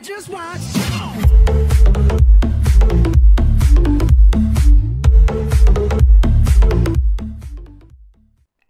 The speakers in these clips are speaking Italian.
could just watch.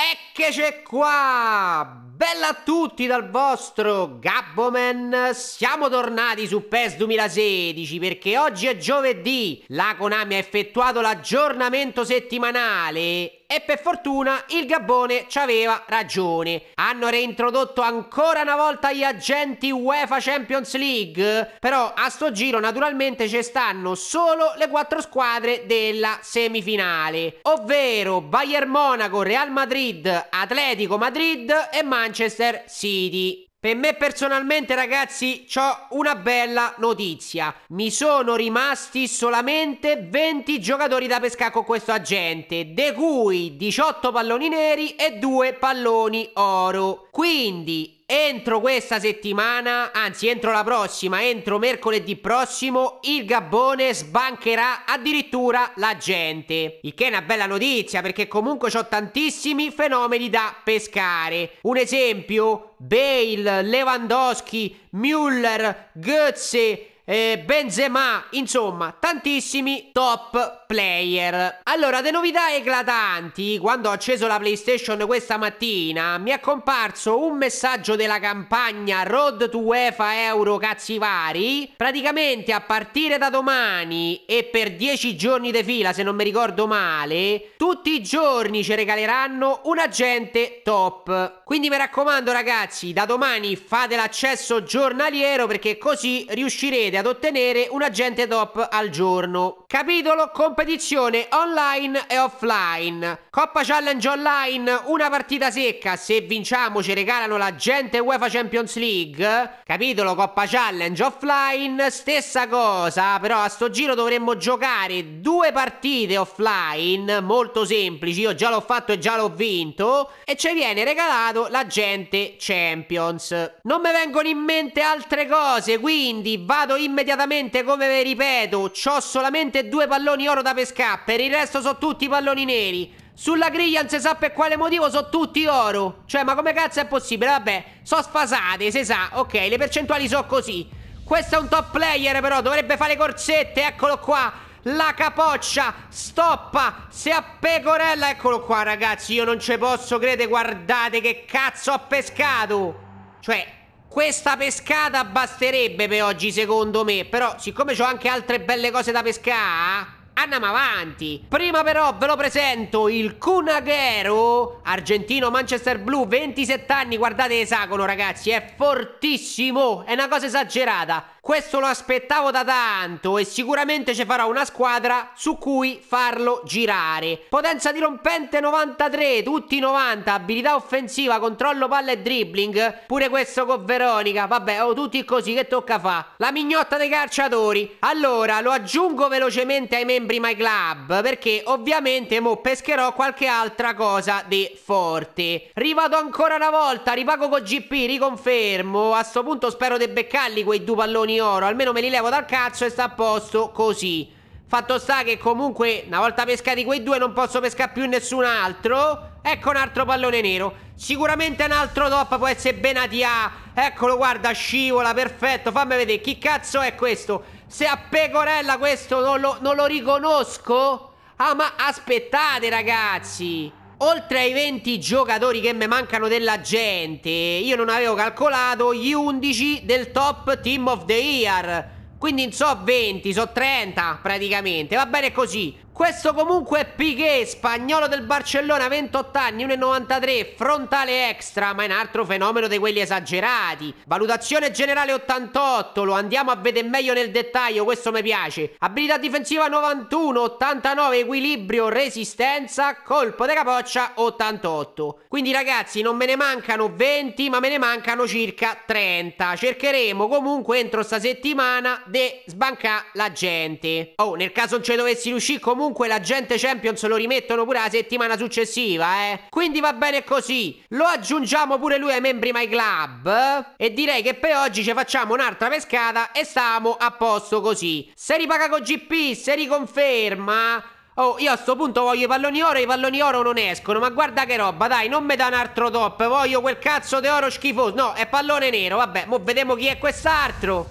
Eccoci qua! Bella a tutti dal vostro Gabboman, siamo tornati su PES 2016 perché oggi è giovedì, la Konami ha effettuato l'aggiornamento settimanale e per fortuna il Gabbone ci aveva ragione. Hanno reintrodotto ancora una volta gli agenti UEFA Champions League, però a sto giro naturalmente ci stanno solo le quattro squadre della semifinale, ovvero Bayern Monaco, Real Madrid, Atletico Madrid e Manchester City. Per me personalmente ragazzi ho una bella notizia Mi sono rimasti solamente 20 giocatori da pescare con questo agente De cui 18 palloni neri e 2 palloni oro Quindi entro questa settimana, anzi entro la prossima, entro mercoledì prossimo, il Gabbone sbancherà addirittura la gente. Il che è una bella notizia perché comunque ho tantissimi fenomeni da pescare. Un esempio, Bale, Lewandowski, Müller, Goetze eh, Benzema, insomma, tantissimi top player. Allora, le novità eclatanti, quando ho acceso la PlayStation questa mattina, mi è comparso un messaggio della campagna Road to UEFA Euro cazzi vari. Praticamente a partire da domani e per 10 giorni di fila, se non mi ricordo male, tutti i giorni ci regaleranno un agente top. Quindi mi raccomando ragazzi, da domani fate l'accesso giornaliero perché così riuscirete ad ottenere un agente top al giorno. Capitolo competizione online e offline. Coppa Challenge online, una partita secca, se vinciamo ci regalano l'agente UEFA Champions League. Capitolo Coppa Challenge offline, stessa cosa, però a sto giro dovremmo giocare due partite offline, molto semplici, io già l'ho fatto e già l'ho vinto, e ci viene regalato l'agente Champions. Non mi vengono in mente altre cose, quindi vado in immediatamente, come vi ripeto, ho solamente due palloni oro da pescare, per il resto sono tutti palloni neri. Sulla griglia non si sa per quale motivo sono tutti oro. Cioè, ma come cazzo è possibile? Vabbè, sono sfasate, si sa. Ok, le percentuali sono così. Questo è un top player però, dovrebbe fare corsette, eccolo qua. La capoccia, stoppa, se a pecorella, eccolo qua ragazzi, io non ci posso credere, guardate che cazzo ho pescato. Cioè, questa pescata basterebbe per oggi secondo me Però siccome ho anche altre belle cose da pescare Andiamo avanti Prima però ve lo presento il Kunagero Argentino Manchester Blue 27 anni guardate esagono ragazzi è fortissimo È una cosa esagerata questo lo aspettavo da tanto e sicuramente ci farà una squadra su cui farlo girare. Potenza di rompente 93, tutti 90, abilità offensiva, controllo palla e dribbling. Pure questo con Veronica, vabbè, ho oh, tutti così che tocca fa. La mignotta dei calciatori. Allora, lo aggiungo velocemente ai membri My Club, perché ovviamente mo pescherò qualche altra cosa di forte. Rivado ancora una volta, ripago con GP, riconfermo. A sto punto spero di beccarli quei due palloni oro Almeno me li levo dal cazzo e sta a posto così Fatto sta che comunque una volta pescati quei due non posso pescare più nessun altro Ecco un altro pallone nero Sicuramente un altro top può essere Benatia Eccolo guarda scivola perfetto Fammi vedere chi cazzo è questo Se a pecorella questo non lo, non lo riconosco Ah ma aspettate ragazzi Oltre ai 20 giocatori che mi mancano della gente, io non avevo calcolato gli 11 del top team of the year. Quindi non so 20, so 30 praticamente. Va bene così. Questo comunque è Piquet, spagnolo del Barcellona, 28 anni, 1,93, frontale extra, ma è un altro fenomeno di quelli esagerati. Valutazione generale 88, lo andiamo a vedere meglio nel dettaglio, questo mi piace. Abilità difensiva 91, 89, equilibrio, resistenza, colpo di capoccia 88. Quindi ragazzi non me ne mancano 20, ma me ne mancano circa 30. Cercheremo comunque entro sta settimana di sbancare la gente. Oh, nel caso non ci dovessi riuscire comunque comunque la gente Champions lo rimettono pure la settimana successiva, eh. Quindi va bene così. Lo aggiungiamo pure lui ai membri My Club. E direi che per oggi ci facciamo un'altra pescata e stiamo a posto così. Se ripaga con GP, se riconferma... Oh, io a sto punto voglio i palloni oro e i palloni oro non escono. Ma guarda che roba, dai, non mi da un altro top. Voglio quel cazzo di oro schifoso. No, è pallone nero. Vabbè, mo vediamo chi è quest'altro.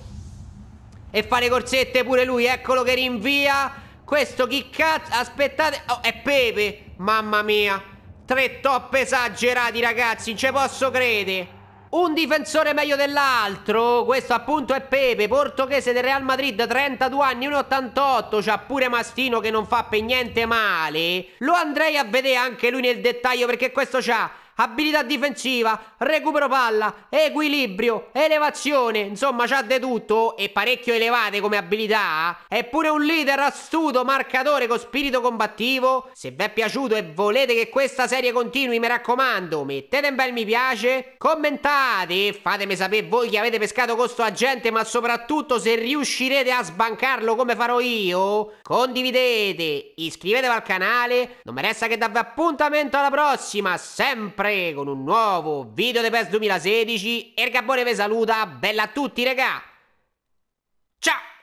E fare corsette pure lui, eccolo che rinvia. Questo chi cazzo... Aspettate... Oh, è Pepe. Mamma mia. Tre top esagerati, ragazzi. Non ci posso credere. Un difensore meglio dell'altro. Questo appunto è Pepe, portoghese del Real Madrid, 32 anni, 1,88. C'ha pure Mastino che non fa per niente male. Lo andrei a vedere anche lui nel dettaglio perché questo c'ha abilità difensiva, recupero palla, equilibrio, elevazione, insomma c'ha di tutto e parecchio elevate come abilità. Eh. È pure un leader astuto, marcatore con spirito combattivo. Se vi è piaciuto e volete che questa serie continui, mi raccomando, mettete un bel mi piace, commentate e fatemi sapere voi che avete pescato con agente, ma soprattutto se riuscirete a sbancarlo come farò io, condividete, iscrivetevi al canale, non mi resta che darvi appuntamento alla prossima, sempre sempre con un nuovo video di PES 2016 e il Gabbone vi saluta, bella a tutti regà! Ciao!